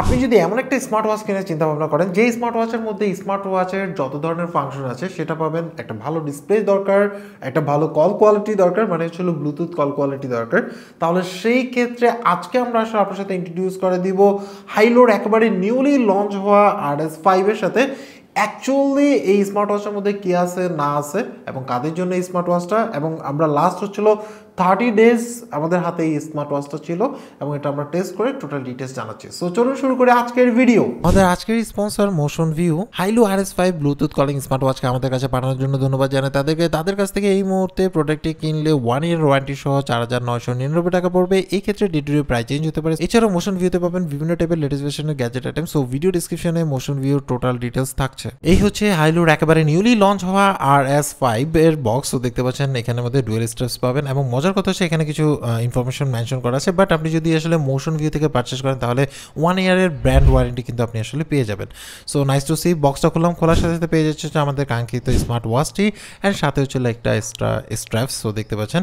আপনি যদি এমন একটা স্মার্ট ওয়াচ কেনার চিন্তা ভাবনা করেন যে স্মার্ট ওয়াচের মধ্যে স্মার্ট ওয়াচের যত ধরনের ফাংশন আছে সেটা পাবেন একটা ভালো ডিসপ্লে দরকার একটা ভালো কল কোয়ালিটি দরকার মানে হচ্ছে ব্লুটুথ কল কোয়ালিটি দরকার তাহলে সেই ক্ষেত্রে আজকে আমরা আসলে আপনার সাথে ইন্ট্রোডিউস করে দিব হাইলোর একেবারে নিউলি লঞ্চ হওয়া আর এস ফাইভের সাথে অ্যাকচুয়ালি এই স্মার্ট ওয়াচের মধ্যে কী আছে না আছে এবং কাদের জন্য এই স্মার্ট ওয়াচটা এবং আমরা লাস্ট হচ্ছিল থার্টি ডেজ আমাদের হাতে এই স্মার্ট ওয়াচটা ছিল এবং এটা আমরা টেস্ট করে টোটাল ডিটেলস জানাচ্ছি সো চলুন শুরু করে আজকের ভিডিও আমাদের আজকের sponsor motion view Haylou R S five Bluetooth calling smart ওয়াচকে আমাদের কাছে পাঠানোর জন্য ধন্যবাদ জানাই তাদেরকে তাদের কাছ থেকে এই মুহূর্তে প্রোডাক্টটি কিনলে ওয়ান ইয়ার ওয়ারেন্টি সহ চার হাজার নয়শো নিরানব্বই টাকা পড়বে এই ক্ষেত্রে ডে প্রাইস চেঞ্জ হতে পারে এছাড়াও মোশন ভিউতে পাবেন বিভিন্ন টাইপের লেটেস্ট ভার্সনের গ্যাজেট আইটেম সো ভিডিও ডিসক্রিপশনে মোশন ভিউর টোটাল ডিটেলস থাকছে এই হচ্ছে হাইলুর একেবারে নিউলি লঞ্চ হওয়া আর এস ফাইভ এর বক্স দেখতে পাচ্ছেন এখানে মধ্যে ডুয়েল স্টেপস পাবেন এবং মজার কথা হচ্ছে এখানে কিছু ইনফরমেশন মেনশন করা আছে বাট আপনি যদি আসলে মোশন ভিউ থেকে পারচেস করেন তাহলে ওয়ান ইয়ারের ব্র্যান্ড ওয়ারেন্টি কিন্তু আপনি আসলে পেয়ে যাবেন সো নাইস টু সি বক্সটা খুললাম খোলার সাথে সাথে পেয়ে যাচ্ছে আমাদের কাঙ্ক্ষিত স্মার্ট ওয়াচটি অ্যান্ড সাথে হচ্ছে একটা এক্সট্রা স্ট্র্যাপ সো দেখতে পাচ্ছেন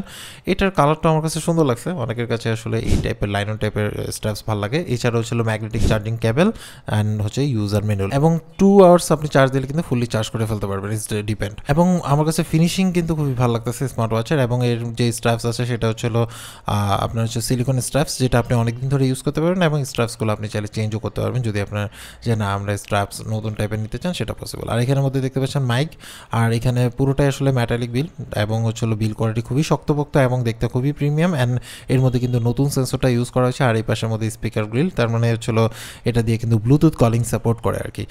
এটার কালারটা আমার কাছে সুন্দর লাগছে অনেকের কাছে আসলে এই টাইপের লাইন টাইপের স্ট্র্যাপস ভালো লাগে এছাড়াও ছিল ম্যাগনেটিক চার্জিং কেবল অ্যান্ড হচ্ছে ইউজার মেনুল এবং টু আওয়ার্স আপনি চার্জ দিলে কিন্তু ফুললি চার্জ করে ফেলতে পারবেন ইটস ডিপেন্ড এবং আমার কাছে ফিনিশিং কিন্তু খুবই ভালো লাগতেছে স্মার্ট ওয়াচের এবং এর যে স্ট্র্যাপস আছে সেটা হচ্ছে আপনার হচ্ছে সিলিকন স্ট্রাপস যেটা আপনি অনেকদিন ধরে ইউজ করতে পারবেন এবং স্ট্রাপসগুলো আপনি চাইলে চেঞ্জও করতে পারবেন যদি আপনার যে না আমরা স্ট্রাপস নতুন টাইপের নিতে চান সেটা পসিবল আর এখানের মধ্যে দেখতে পাচ্ছেন মাইক আর এখানে পুরোটাই আসলে ম্যাটালিক বিল এবং হচ্ছে বিল কোয়ালিটি খুবই শক্তপোক্ত এবং দেখতে খুবই প্রিমিয়াম অ্যান্ড এর মধ্যে কিন্তু নতুন সেন্সরটা ইউজ করা হয়েছে আর এই পাশের মধ্যে স্পিকার গ্রিল তার মানে হচ্ছিল এটা দিয়ে কিন্তু ব্লুটুথ কলিং সাপোর্ট করে আর কি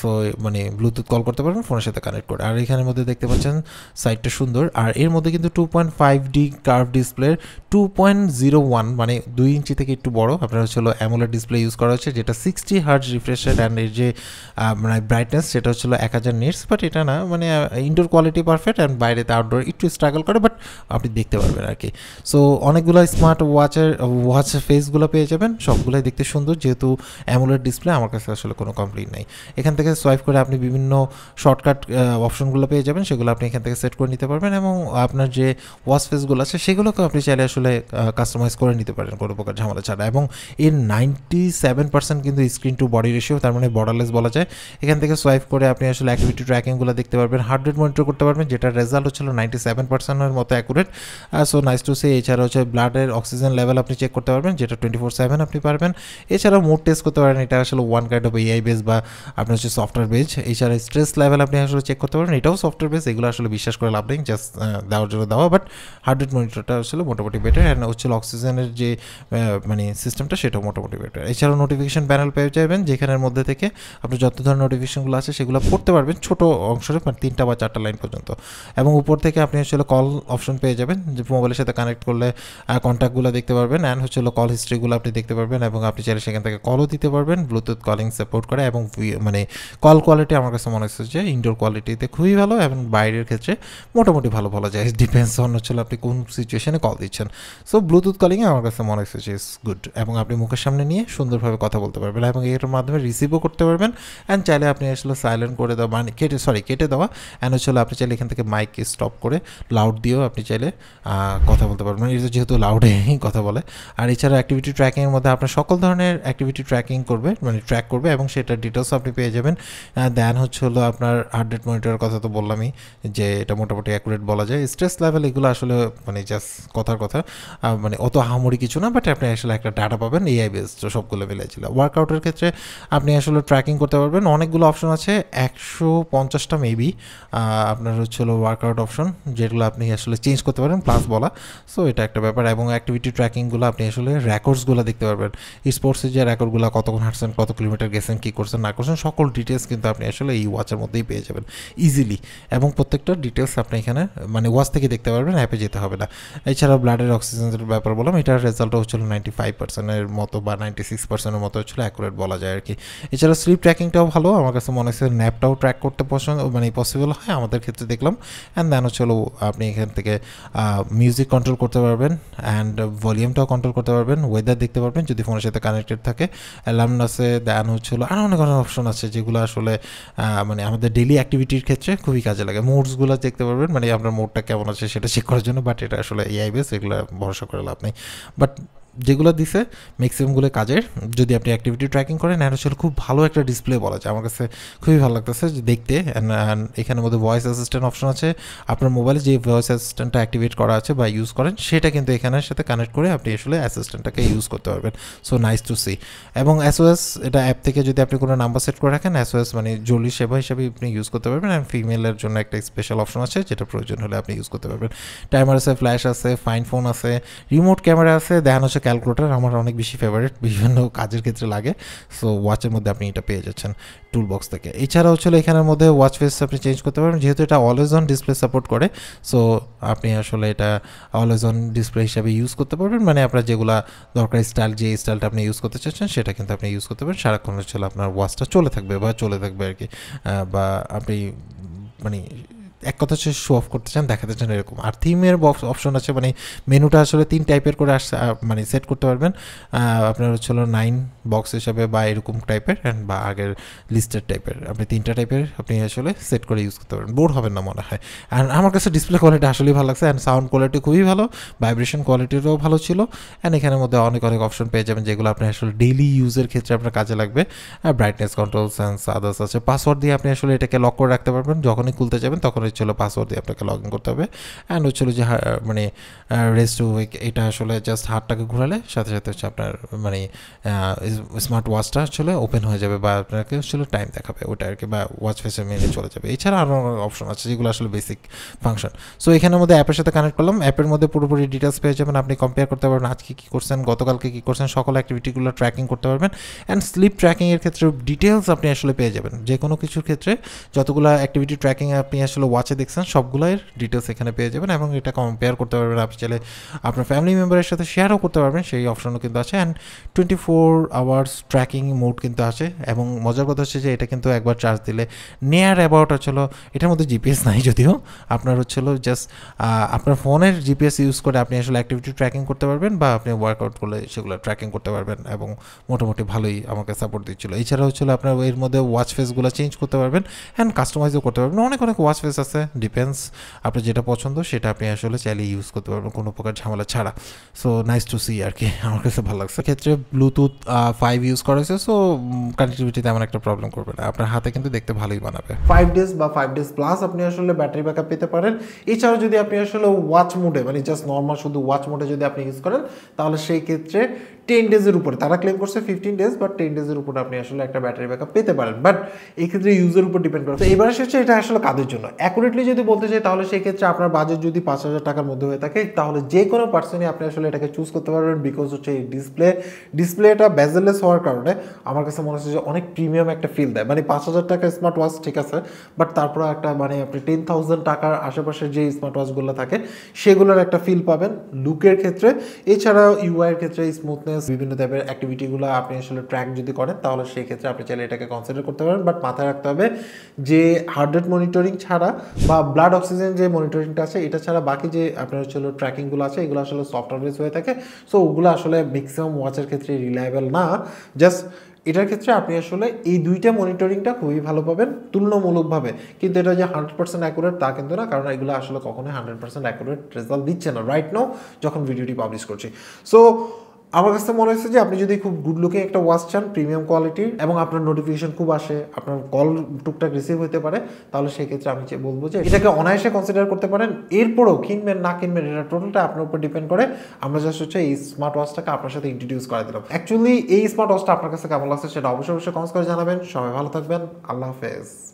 সো মানে ব্লুটুথ কল করতে পারবেন ফোনের সাথে কানেক্ট করে আর এখানের মধ্যে দেখতে পাচ্ছেন সাইডটা সুন্দর আর এর মধ্যে কিন্তু two point five D curve display two point zero one মানে দুই ইঞ্চি থেকে একটু বড় আপনার হচ্ছে হলো অ্যামোলেড ডিসপ্লে ইউজ করা হচ্ছে যেটা সিক্সটি হার্জ রিফ্রেশার অ্যান্ড এর যে মানে ব্রাইটনেস সেটা হচ্ছিল এক হাজার নিটস বাট এটা না মানে ইনডোর কোয়ালিটি পারফেক্ট অ্যান্ড বাইরেতে আউটডোর একটু স্ট্রাগল করে বাট আপনি দেখতে পারবেন আর কি সো অনেকগুলো স্মার্ট ওয়াচের ওয়াচ ফেসগুলো পেয়ে যাবেন সবগুলোই দেখতে সুন্দর যেহেতু অ্যামোলেড ডিসপ্লে আমার কাছে আসলে কোনো কমপ্লেন নাই এখান থেকে সোয়াইপ করে আপনি বিভিন্ন শর্টকাট অপশনগুলো পেয়ে যাবেন সেগুলো আপনি এখান থেকে সেট করে নিতে পারবেন এবং আপনার যে ওয়াচ ফেসগুলো আছে সেগুলোকে আপনি চাইলে আসলে কাস্টমাইজ করে নিতে পারেন কোনো প্রকার ঝামেলা ছাড়া এবং এর নাইনটি সেভেন পার্সেন্ট কিন্তু স্ক্রিন টু বডি রেশিও তার মানে বর্ডারলেস বলা যায় এখান থেকে সোয়াইপ করে আপনি আসলে অ্যাক্টিভিটি ট্র্যাকিংগুলো দেখতে পারবেন হার্ট রেট মনিটর করতে পারবেন যেটার রেজাল্ট হচ্ছিল নাইনটি সেভেন পার্সেন্টের মতো accurate so nice to say এছাড়া হচ্ছে ব্লাডের অক্সিজেন লেভেল আপনি চেক করতে পারবেন যেটা টোয়েন্টি ফোর সেভেন আপনি পারবেন এছাড়াও মুড টেস্ট করতে পারেন এটা আসলে one kind of AI base বা আপনার হচ্ছে সফটওয়্যার বেস এছাড়া স্ট্রেস লেভেল আপনি আসলে চেক করতে পারেন এটাও সফটওয়্যার বেস এগুলো আসলে বিশ্বাস করে লাভ নেই জাস্ট দেওয়ার জন্য দেওয়া বাট হার্ট রেট মনিটর ক্ষেত্রটা আসলে মোটামুটি বেটার অ্যান্ড হচ্ছে অক্সিজেনের যে মানে সিস্টেমটা সেটাও মোটামুটি বেটার এছাড়াও নোটিফিকেশান প্যানেল পেয়ে যাবেন যেখানের মধ্যে থেকে আপনি যত ধরনের নোটিফিকেশানগুলো আছে সেগুলো পড়তে পারবেন ছোট অংশে মানে তিনটা বা চারটা লাইন পর্যন্ত এবং উপর থেকে আপনি আসলে কল অপশন পেয়ে যাবেন যে মোবাইলের সাথে কানেক্ট করলে কন্ট্যাক্টগুলো দেখতে পারবেন অ্যান্ড হচ্ছে কল হিস্ট্রিগুলো আপনি দেখতে পারবেন এবং আপনি চাইলে সেখান থেকে কলও দিতে পারবেন ব্লুটুথ কলিং সাপোর্ট করে এবং মানে কল কোয়ালিটি আমার কাছে মনে হচ্ছে যে ইনডোর কোয়ালিটিতে খুবই ভালো এবং বাইরের ক্ষেত্রে মোটামুটি ভালো ভালো যায় ডিপেন্ডস অন হচ্ছিল আপনি কোন সিচুয়েশনে কল দিচ্ছেন সো ব্লুটুথ কলিংয়ে আমার কাছে মনে হচ্ছে যে ইজ গুড এবং আপনি মুখের সামনে নিয়ে সুন্দরভাবে কথা বলতে পারবেন এবং এর মাধ্যমে রিসিভও করতে পারবেন অ্যান্ড চাইলে আপনি আসলে সাইলেন্ট করে দেওয়া মানে কেটে সরি কেটে দেওয়া অ্যান্ড হচ্ছে আপনি চাইলে এখান থেকে মাইক স্টপ করে লাউড দিয়েও আপনি চাইলে কথা বলতে পারবেন মানে এটা যেহেতু লাউডে কথা বলে আর এছাড়া অ্যাক্টিভিটি ট্র্যাকিংয়ের মধ্যে আপনার সকল ধরনের অ্যাক্টিভিটি ট্র্যাকিং করবে মানে ট্র্যাক করবে এবং সেটার ডিটেলস আপনি পেয়ে যাবেন দেন হচ্ছে হলো আপনার হার্ট রেট মনিটরের কথা তো বললামই যে এটা মোটামুটি অ্যাকুরেট বলা যায় স্ট্রেস লেভেল এগুলো আসলে মানে জাস্ট কথার কথা মানে অত হামরি কিছু না বাট আপনি আসলে একটা ডাটা পাবেন এআই বেসড সবগুলো মিলেছিল ওয়ার্কআউটের ক্ষেত্রে আপনি আসলে ট্র্যাকিং করতে পারবেন অনেকগুলো অপশন আছে একশো পঞ্চাশটা মেবি আপনার হচ্ছে হলো ওয়ার্কআউট অপশন যেগুলো আপনি আসলে চেঞ্জ করতে পারেন প্লাস বলা সো এটা একটা ব্যাপার এবং অ্যাক্টিভিটি ট্র্যাকিংগুলো আপনি আসলে রেকর্ডসগুলো দেখতে পারবেন স্পোর্টসের যে রেকর্ডগুলো কতক্ষণ হাঁটছেন কত কিলোমিটার গেছেন কী করছেন না করছেন সকল ডিটেলস কিন্তু আপনি আসলে এই ওয়াচের মধ্যেই পেয়ে যাবেন ইজিলি এবং প্রত্যেকটা ডিটেলস আপনি এখানে মানে ওয়াচ থেকে দেখতে পারবেন অ্যাপে যেতে হবে না এছাড়া ব্লাডের অক্সিজেনের ব্যাপার বললাম এটার রেজাল্টও হচ্ছিল নাইনটি ফাইভ পার্সেন্টের মতো বা নাইনটি সিক্স পার্সেন্টের মতো হচ্ছিল অ্যাকুরেট বলা যায় আর কি এছাড়া স্লিপ ট্র্যাকিংটাও ভালো আমার কাছে মনে হচ্ছে ন্যাপটাও ট্র্যাক করতে পছন্দ মানে পসিবল হয় আমাদের ক্ষেত্রে দেখলাম অ্যান্ড দেন হচ্ছিল আপনি এখান থেকে মিউজিক কন্ট্রোল করতে পারবেন অ্যান্ড ভলিউমটাও কন্ট্রোল করতে পারবেন ওয়েদার দেখতে পারবেন যদি ফোনের সাথে কানেক্টেড থাকে অ্যালামনাসে দেন হচ্ছিল আরও অনেক অনেক অপশন আছে যেগুলো আসলে মানে আমাদের ডেলি অ্যাক্টিভিটির ক্ষেত্রে খুবই কাজে লাগে মুডসগুলো দেখতে পারবেন মানে আপনার মুডটা কেমন আছে সেটা চেক করার জন্য বাট এটা আসলে এআই এগুলো ভরসা করে লাভ নেই বাট যেগুলো দিছে ম্যাক্সিমামগুলো কাজের যদি আপনি অ্যাক্টিভিটি ট্র্যাকিং করেন এন আসলে খুব ভালো একটা ডিসপ্লে বলা যায় আমার কাছে খুবই ভালো লাগতেছে দেখতে অ্যান্ড এখানের মধ্যে ভয়েস অ্যাসিস্ট্যান্ট অপশন আছে আপনার মোবাইলে যে ভয়েস অ্যাসিস্ট্যান্টটা অ্যাক্টিভেট করা আছে বা ইউজ করেন সেটা কিন্তু এখানের সাথে কানেক্ট করে আপনি আসলে অ্যাসিস্ট্যান্টটাকে ইউজ করতে পারবেন সো নাইস টু সি এবং এসওএস এটা অ্যাপ থেকে যদি আপনি কোনো নাম্বার সেট করে রাখেন এসওএস মানে জলি সেবা হিসেবে আপনি ইউজ করতে পারবেন অ্যান্ড ফিমেলের জন্য একটা স্পেশাল অপশন আছে যেটা প্রয়োজন হলে আপনি ইউজ করতে পারবেন টাইমার আছে ফ্ল্যাশ আছে ফাইন ফোন আছে রিমোট ক্যামেরা আছে দেখানো ক্যালকুলেটার আমার অনেক বেশি ফেভারিট বিভিন্ন কাজের ক্ষেত্রে লাগে সো ওয়াচের মধ্যে আপনি এটা পেয়ে যাচ্ছেন টুল বক্স থেকে এছাড়াও ছিল এখানের মধ্যে ওয়াচ ফেস আপনি চেঞ্জ করতে পারেন যেহেতু এটা অলওয়েজ অন ডিসপ্লে সাপোর্ট করে সো আপনি আসলে এটা অলওয়েজ অন ডিসপ্লে হিসাবে ইউজ করতে পারবেন মানে আপনার যেগুলা দরকার স্টাইল যে স্টাইলটা আপনি ইউজ করতে চাচ্ছেন সেটা কিন্তু আপনি ইউজ করতে পারেন সারাক্ষণ হচ্ছিল আপনার ওয়াচটা চলে থাকবে বা চলে থাকবে আর কি বা আপনি মানে এক কথা হচ্ছে শো অফ করতে চান দেখাতে চান এরকম আর থিমের বক্স অপশন আছে মানে মেনুটা আসলে তিন টাইপের করে আসছে মানে সেট করতে পারবেন আপনার হচ্ছে নাইন বক্স হিসাবে বা এরকম টাইপের অ্যান্ড বা আগের লিস্টের টাইপের আপনি তিনটা টাইপের আপনি আসলে সেট করে ইউজ করতে পারবেন বোর হবেন না মনে হয় অ্যান্ড আমার কাছে ডিসপ্লে কোয়ালিটি আসলেই ভালো লাগছে অ্যান্ড সাউন্ড কোয়ালিটি খুবই ভালো ভাইব্রেশন কোয়ালিটিরও ভালো ছিল অ্যান্ড এখানের মধ্যে অনেক অনেক অপশন পেয়ে যাবেন যেগুলো আপনি আসলে ডেইলি ইউজের ক্ষেত্রে আপনার কাজে লাগবে আর ব্রাইটনেস কন্ট্রোলস অ্যান্ড আদার্স আছে পাসওয়ার্ড দিয়ে আপনি আসলে এটাকে লক করে রাখতে পারবেন যখনই খুলতে যাবেন তখন হচ্ছিলো পাসওয়ার্ড দিয়ে আপনাকে লগ ইন করতে হবে অ্যান্ড হচ্ছিলো যে মানে রেস্ট উইক এটা আসলে জাস্ট হাতটাকে ঘোরালে সাথে সাথে হচ্ছে আপনার মানে স্মার্ট ওয়াচটা আসলে ওপেন হয়ে যাবে বা আপনাকে হচ্ছিলো টাইম দেখাবে ওটা আর কি বা ওয়াচ ফেসে মেনে চলে যাবে এছাড়া আরও অপশন আছে যেগুলো আসলে বেসিক ফাংশন সো এখানের মধ্যে অ্যাপের সাথে কানেক্ট করলাম অ্যাপের মধ্যে পুরোপুরি ডিটেলস পেয়ে যাবেন আপনি কম্পেয়ার করতে পারবেন আজকে কী করছেন গতকালকে কী করছেন সকল অ্যাক্টিভিটিগুলো ট্র্যাকিং করতে পারবেন অ্যান্ড স্লিপ ট্র্যাকিংয়ের ক্ষেত্রে ডিটেলস আপনি আসলে পেয়ে যাবেন যে কোনো কিছুর ক্ষেত্রে যতগুলো অ্যাক্টিভিটি ট্র্যাকিং আপনি আসলে ওয়াচ পাঁচে দেখছেন সবগুলোর ডিটেলস এখানে পেয়ে যাবেন এবং এটা কম্পেয়ার করতে পারবেন আপনি চাইলে আপনার ফ্যামিলি মেম্বারের সাথে শেয়ারও করতে পারবেন সেই অপশনও কিন্তু আছে and twenty four hours tracking mode কিন্তু আছে এবং মজার কথা হচ্ছে যে এটা কিন্তু একবার চার্জ দিলে নেয়ার অ্যাবাউট হচ্ছিলো এটার মধ্যে জিপিএস নাই যদিও আপনার হচ্ছিলো জাস্ট আপনার ফোনের জিপিএস ইউজ করে আপনি আসলে অ্যাক্টিভিটি ট্র্যাকিং করতে পারবেন বা আপনি ওয়ার্কআউট করলে সেগুলো ট্র্যাকিং করতে পারবেন এবং মোটামুটি ভালোই আমাকে সাপোর্ট দিচ্ছিলো এছাড়াও হচ্ছিলো আপনার এর মধ্যে ওয়াচ ফেসগুলো চেঞ্জ করতে পারবেন অ্যান্ড কাস্টমাইজও করতে পারবেন অনেক অনেক ওয়াচ ফেস আছে ডিপেন্ডস আপনি যেটা পছন্দ সেটা আপনি আসলে চাইলে ইউজ করতে পারবেন কোনো প্রকার ঝামেলা ছাড়া সো নাইস টু সি আর কি আমার কাছে ভালো লাগছে ক্ষেত্রে ব্লুটুথ ফাইভ ইউজ করেছে সো কানেক্টিভিটি তেমন একটা প্রবলেম করবে না আপনার হাতে কিন্তু দেখতে ভালোই বানাবে ফাইভ ডেজ বা ফাইভ ডেজ প্লাস আপনি আসলে ব্যাটারি ব্যাকআপ পেতে পারেন এছাড়াও যদি আপনি আসলে ওয়াচ মোডে মানে জাস্ট নর্মাল শুধু ওয়াচ মোডে যদি আপনি ইউজ করেন তাহলে সেই ক্ষেত্রে টেন ডেজের উপরে তারা ক্লেম করছে ফিফটিন ডেজ বা টেন ডেজের উপরে আপনি আসলে একটা ব্যাটারি ব্যাকআপ পেতে পারেন বাট এই ক্ষেত্রে ইউজের উপর ডিপেন্ড করে তো এবার এসেছে এটা আসলে কাদের জন্য এক অ্যাকুরেটলি যদি বলতে চাই তাহলে সেক্ষেত্রে আপনার বাজেট যদি পাঁচ হাজার টাকার মধ্যে হয়ে থাকে তাহলে যে কোনো পার্সনই আপনি আসলে এটাকে চুজ করতে পারবেন বিকজ হচ্ছে এই ডিসপ্লে ডিসপ্লেটা ব্যাজেলেস হওয়ার কারণে আমার কাছে মনে হচ্ছে যে অনেক প্রিমিয়াম একটা ফিল দেয় মানে পাঁচ হাজার টাকা স্মার্ট ওয়াচ ঠিক আছে বাট তারপর একটা মানে আপনি টেন থাউজেন্ড টাকার আশেপাশের যে স্মার্ট ওয়াচগুলো থাকে সেগুলোর একটা ফিল পাবেন লুকের ক্ষেত্রে এছাড়াও ইউআইয়ের ক্ষেত্রে স্মুথনেস বিভিন্ন টাইপের অ্যাক্টিভিটিগুলো আপনি আসলে ট্র্যাক যদি করেন তাহলে সেই ক্ষেত্রে আপনি চাইলে এটাকে কনসিডার করতে পারেন বাট মাথায় রাখতে হবে যে রেট মনিটরিং ছাড়া বা ব্লাড অক্সিজেন যে মনিটরিংটা আছে এটা ছাড়া বাকি যে আপনার হচ্ছে ট্র্যাকিংগুলো আছে এগুলো আসলে সফটওয়্যার বেস হয়ে থাকে সো ওগুলো আসলে ম্যাক্সিমাম ওয়াচের ক্ষেত্রে রিলায়েবল না জাস্ট এটার ক্ষেত্রে আপনি আসলে এই দুইটা মনিটরিংটা খুবই ভালো পাবেন তুলনামূলকভাবে কিন্তু এটা যে হান্ড্রেড পার্সেন্ট অ্যাকুরেট তা কিন্তু না কারণ এগুলো আসলে কখনোই হান্ড্রেড পার্সেন্ট অ্যাকুরেট রেজাল্ট দিচ্ছে না রাইট নাও যখন ভিডিওটি পাবলিশ করছি সো আমার কাছে মনে হচ্ছে যে আপনি যদি খুব গুড লুকিং একটা ওয়াচ চান প্রিমিয়াম কোয়ালিটির এবং আপনার নোটিফিকেশন খুব আসে আপনার কল টুকটাক রিসিভ হতে পারে তাহলে সেক্ষেত্রে আমি বলবো যে এটাকে অনায়াসে কনসিডার করতে পারেন এরপরও কিনবেন না কিনবেন এটা টোটালটা আপনার উপর ডিপেন্ড করে আমরা জাস্ট হচ্ছে এই স্মার্ট ওয়াচটাকে আপনার সাথে ইন্ট্রোডিউস করে দিলাম অ্যাকচুয়ালি এই স্মার্ট ওয়াচটা আপনার কাছে কেমন লাগছে সেটা অবশ্যই অবশ্যই কমেন্টস করে জানাবেন সবাই ভালো থাকবেন আল্লাহ হাফেজ